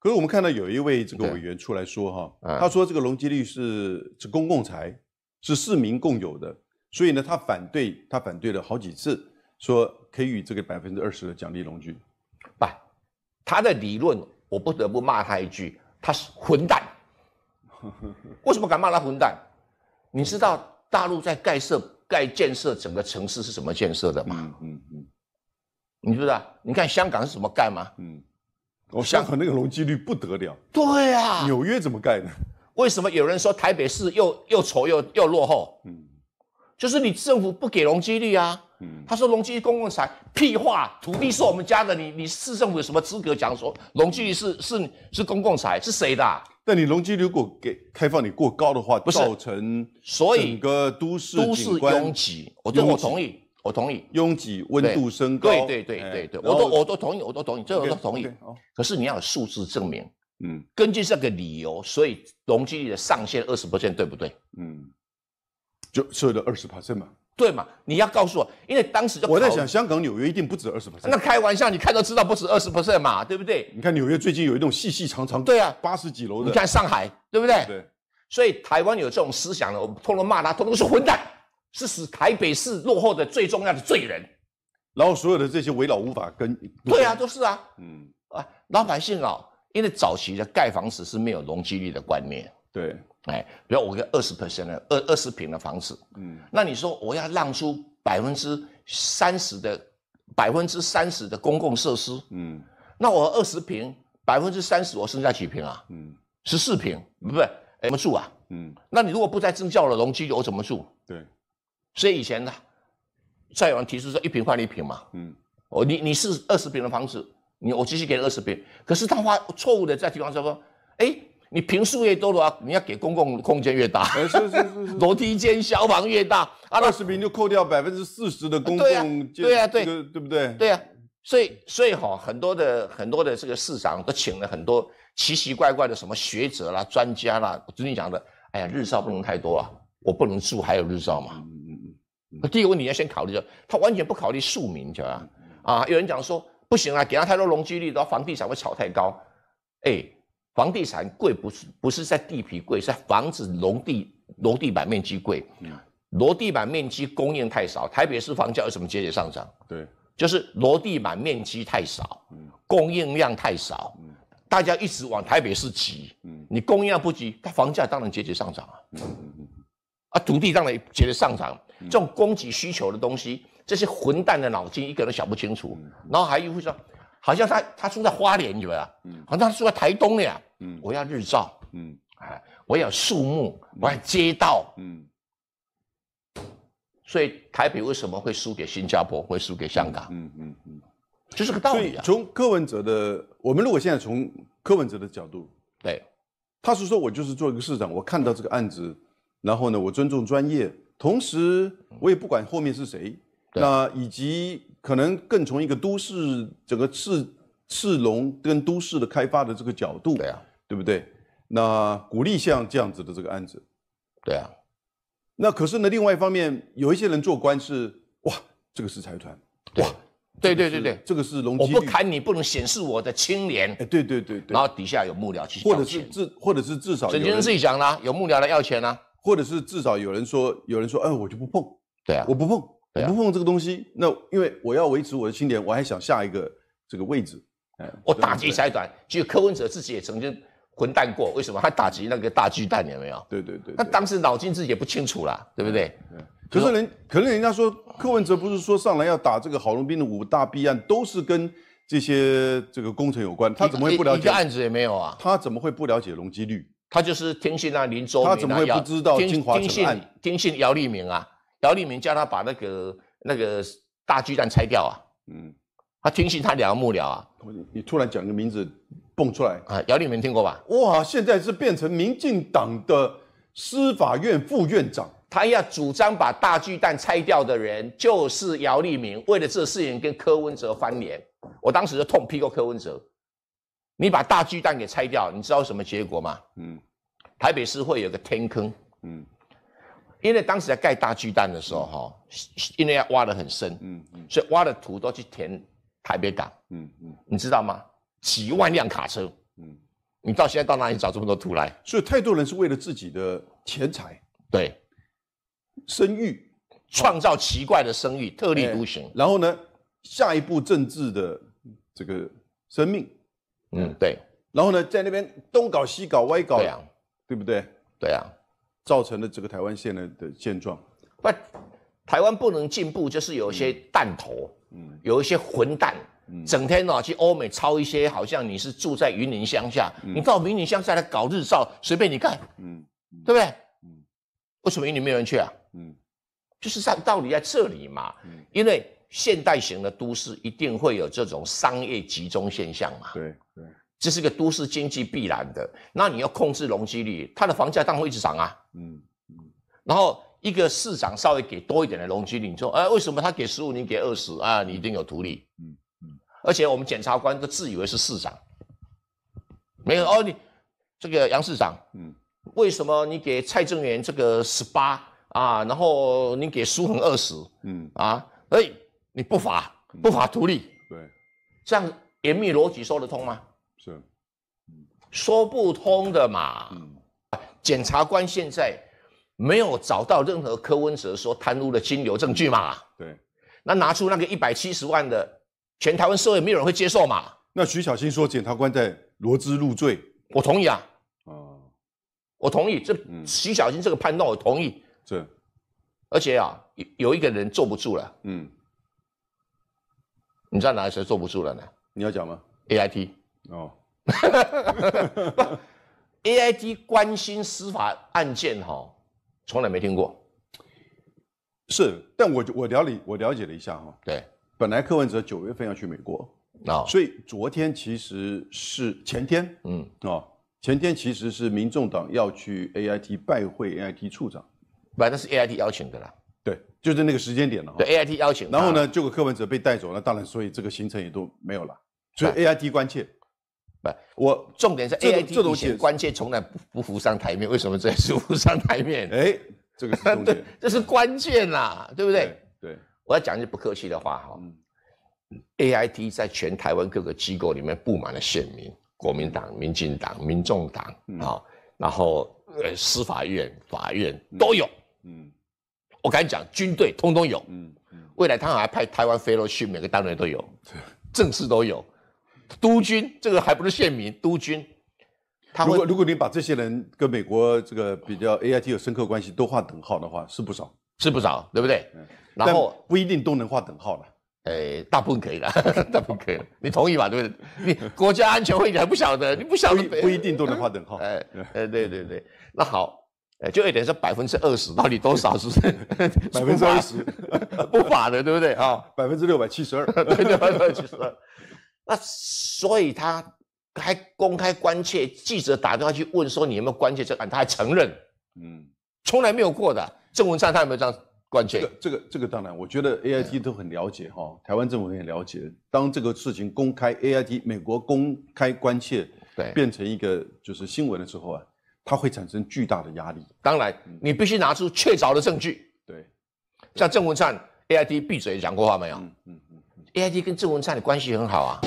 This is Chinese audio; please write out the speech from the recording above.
可是我们看到有一位这个委员出来说哈，他说这个容积率是是公共财，是市民共有的，所以呢，他反对，他反对了好几次，说给予这个百分之二十的奖励容积。不，他的理论我不得不骂他一句，他是混蛋。为什么敢骂他混蛋？你知道大陆在盖设、盖建设整个城市是怎么建设的吗？嗯嗯嗯。你不知道？你看香港是怎么盖吗？嗯。我香港那个容积率不得了。对呀。纽约怎么盖呢？为什么有人说台北市又又丑又又落后？嗯，就是你政府不给容积率啊。嗯。他说容积公共财，屁话！土地是我们家的，你你市政府有什么资格讲说容积是是是公共财？是谁的？那你容积如果给开放你过高的话，造成整个都市都市拥挤，我我同意。我同意，拥挤，温度升高，对对对对对，我都我都同意，我都同意，这我都同意。可是你要有数字证明，嗯，根据这个理由，所以容积率的上限二十 percent，对不对？嗯，就设的二十 percent 嘛，对嘛？你要告诉我，因为当时我在想，香港、纽约一定不止二十 percent。那开玩笑，你看都知道不止二十 percent 嘛，对不对？你看纽约最近有一栋细细长长，对啊，八十几楼的。你看上海，对不对？对。所以台湾有这种思想的，我们通通骂他，通通是混蛋。是使台北市落后的最重要的罪人，然后所有的这些违老无法跟对啊，都是啊，嗯啊，老百姓啊，因为早期的盖房子是没有容积率的观念，对，哎，比如我跟二十 percent 的二二十平的房子，嗯，那你说我要让出百分之三十的百分之三十的公共设施，嗯，那我二十平百分之三十我剩下几平啊，嗯，十四平，不不，怎么住啊，嗯，那你如果不再增教的容积率，我怎么住？对。所以以前呢，再有人提出说一平换一平嘛，嗯，哦，你你是二十平的房子，你我继续给你二十平，可是他话错误的在地方说，哎，你平数越多的话，你要给公共空间越大，是是是，楼梯间消防越大，二十平就扣掉百分之四十的公共，对呀对呀对，对不对？对呀，所以所以哈，很多的很多的这个市长都请了很多奇奇怪怪的什么学者啦、专家啦，曾经讲的，哎呀，日照不能太多啊，我不能住还有日照嘛。第一个问题要先考虑，他完全不考虑庶民，知道啊，有人讲说不行啊，给他太多容积率，然后房地产会炒太高。哎，房地产贵不是不是在地皮贵，在房子楼地楼地板面积贵。楼地板面积供应太少，台北市房价为什么节节上涨？对，就是楼地板面积太少，供应量太少，大家一直往台北市挤，你供应量不挤，它房价当然节节上涨啊。啊，土地当然觉得上涨，这种供给需求的东西，这些混蛋的脑筋一个都想不清楚。然后还一会说，好像他他住在花莲一嗯，好像他住在台东呀。嗯，我要日照，嗯，啊，我要树木，我要街道，嗯。所以台北为什么会输给新加坡，会输给香港？嗯嗯嗯，就是个道理啊。从柯文哲的，我们如果现在从柯文哲的角度，对，他是说我就是做一个市长，我看到这个案子。然后呢，我尊重专业，同时我也不管后面是谁。那以及可能更从一个都市整个市市龙跟都市的开发的这个角度，对啊，对不对？那鼓励像这样子的这个案子，对啊。那可是呢，另外一方面，有一些人做官是哇，这个是财团，哇，对对对对，这个是龙。我不砍你，不能显示我的清廉。哎，对对对对。然后底下有幕僚去或者是至或者是至少曾经自己讲啦，有幕僚来要钱啦。或者是至少有人说有人说，哎，我就不碰，对啊，我不碰，我不碰这个东西。那因为我要维持我的清廉，我还想下一个这个位置。哎，我打击财团。其实柯文哲自己也曾经混蛋过，为什么？他打击那个大巨蛋，有没有？对对对。他当时脑筋自己也不清楚啦，对不对？可是人可能人家说柯文哲不是说上来要打这个郝龙斌的五大弊案，都是跟这些这个工程有关，他怎么会不了解？一个案子也没有啊。他怎么会不了解容积率？他就是听信那林卓、林南瑶、听听信听信姚立明啊，姚立明叫他把那个那个大巨蛋拆掉啊。嗯，他听信他两个幕僚啊。你突然讲个名字蹦出来啊？姚立明听过吧？哇，现在是变成民进党的司法院副院长，他要主张把大巨蛋拆掉的人就是姚立明。为了这事情跟柯文哲翻脸，我当时痛批过柯文哲。你把大巨蛋给拆掉，你知道什么结果吗？嗯，台北市会有个天坑。嗯，因为当时在盖大巨蛋的时候，哈，因为要挖得很深，嗯嗯，所以挖的土都去填台北港。嗯嗯，你知道吗？几万辆卡车。嗯，你到现在到哪里找这么多土来？所以太多人是为了自己的钱财，对，声誉，创造奇怪的声誉，特立独行。然后呢，下一步政治的这个生命。嗯，对。然后呢，在那边东搞西搞、歪搞，对不对？对啊，造成了这个台湾现在的现状。不，台湾不能进步，就是有一些弹头，嗯，有一些混蛋，整天呢去欧美抄一些，好像你是住在云林乡下，你到云林乡下来搞日照，随便你干，嗯，对不对？嗯，为什么云林没有人去啊？嗯，就是上道理在这里嘛，嗯，因为。现代型的都市一定会有这种商业集中现象嘛？对，对，这是个都市经济必然的。那你要控制容积率，它的房价当然会一直涨啊。嗯嗯。然后一个市长稍微给多一点的容积率，你说，哎，为什么他给十五，你给二十啊？你一定有图利。嗯嗯。而且我们检察官都自以为是市长，没有哦你这个杨市长，嗯，为什么你给蔡正元这个十八啊？然后你给苏恒二十，嗯啊，哎。你不罚，不罚图利，对，这样严密逻辑说得通吗？是，说不通的嘛。嗯，检察官现在没有找到任何柯文哲所贪污的金流证据嘛？对，那拿出那个一百七十万的，全台湾社会没有人会接受嘛？那徐小新说检察官在罗织入罪，我同意啊。我同意这，徐小新这个判断我同意。是，而且啊，有有一个人坐不住了。嗯。你知道哪个谁坐不住了呢？你要讲吗？A I T 哦，A I T 关心司法案件哈，从来没听过，是，但我我了解我了解了一下哈，对，本来柯文哲九月份要去美国啊，所以昨天其实是前天，嗯啊，前天其实是民众党要去 A I T 拜会 A I T 处长，来那是 A I T 邀请的啦。对，就是那个时间点了哈。对 A I T 邀请，然后呢，就个柯文哲被带走了，当然，所以这个行程也都没有了。所以 A I T 关切，不，我重点是 A I T 以前关切从来不浮上台面，为什么这次浮上台面？哎，这个，对，这是关键啦，对不对？对，我要讲一句不客气的话哈。嗯。A I T 在全台湾各个机构里面布满了线民，国民党、民进党、民众党啊，然后呃，司法院、法院都有，嗯。我跟你讲，军队通通有，嗯，未来他还派台湾飞喽去，每个单位都有，政式都有，督军这个还不是县民督军，他如果如果你把这些人跟美国这个比较 A I T 有深刻关系都画等号的话，是不少，是不少，对不对？然后不一定都能画等号了，哎，大部分可以了，大部分可以了，你同意吧？对不对？你国家安全会你还不晓得，你不晓得，不一定都能画等号。哎，哎，对对对，那好。就一点是百分之二十，到底多少？是不 是百分之二十？不法的，对不对？啊？百分之六百七十二，对对对，七十二。那所以他还公开关切，记者打电话去问说：“你有没有关切这案？”他还承认，嗯，从来没有过的。郑文灿他有没有这样关切？这个这个这个当然，我觉得 A I T 都很了解哈，台湾政府也很了解。当这个事情公开，A I T 美国公开关切，对，变成一个就是新闻的时候啊。它会产生巨大的压力。当然，你必须拿出确凿的证据。对，像郑文灿，A I D 闭嘴讲过话没有？嗯嗯嗯，A I D 跟郑文灿的关系很好啊。